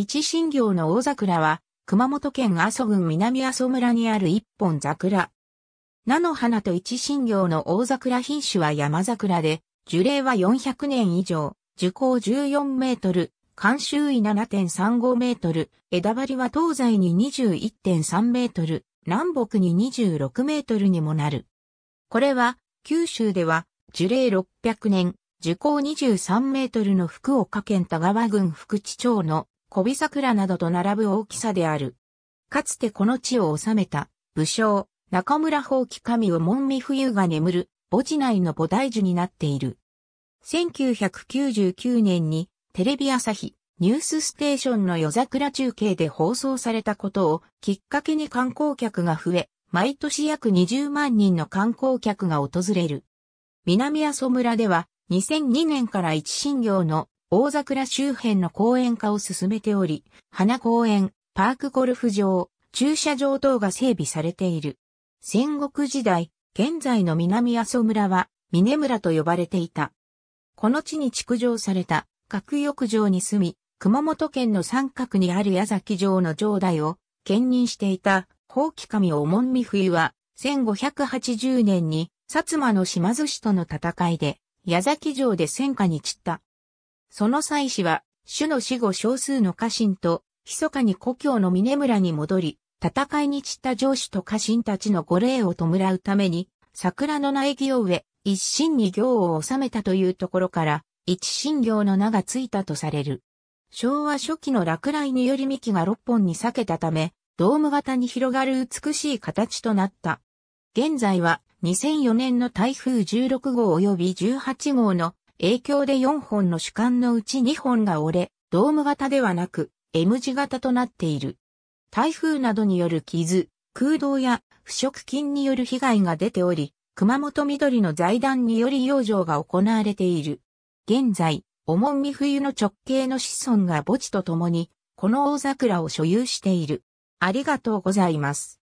一新行の大桜は、熊本県阿蘇郡南阿蘇村にある一本桜。菜の花と一新行の大桜品種は山桜で、樹齢は400年以上、樹高14メートル、間周囲7.35メートル、枝張りは東西に21.3メートル、南北に26メートルにもなる。これは、九州では、樹齢600年、樹高23メートルの福岡県田川郡福地町の小尾桜などと並ぶ大きさである。かつてこの地を治めた武将、中村宝器神を門見冬が眠る墓地内の菩提樹になっている。1999年にテレビ朝日ニュースステーションの夜桜中継で放送されたことをきっかけに観光客が増え、毎年約20万人の観光客が訪れる。南阿蘇村では2002年から一新業の大桜周辺の公園化を進めており、花公園、パークゴルフ場、駐車場等が整備されている。戦国時代、現在の南阿蘇村は、峰村と呼ばれていた。この地に築城された、各浴場に住み、熊本県の三角にある矢崎城の城代を、兼任していた、法規神おもんみ冬は、1580年に、薩摩の島津市との戦いで、矢崎城で戦火に散った。その祭祀は、主の死後少数の家臣と、密かに故郷の峰村に戻り、戦いに散った上司と家臣たちの御礼を弔うために、桜の苗木を植え、一心に行を収めたというところから、一心行の名がついたとされる。昭和初期の落雷により幹が六本に裂けたため、ドーム型に広がる美しい形となった。現在は2004年の台風16号及び18号の影響で4本の主管のうち2本が折れ、ドーム型ではなく M 字型となっている。台風などによる傷、空洞や腐食菌による被害が出ており、熊本緑の財団により養生が行われている。現在、重み冬の直径の子孫が墓地とともに、この大桜を所有している。ありがとうございます。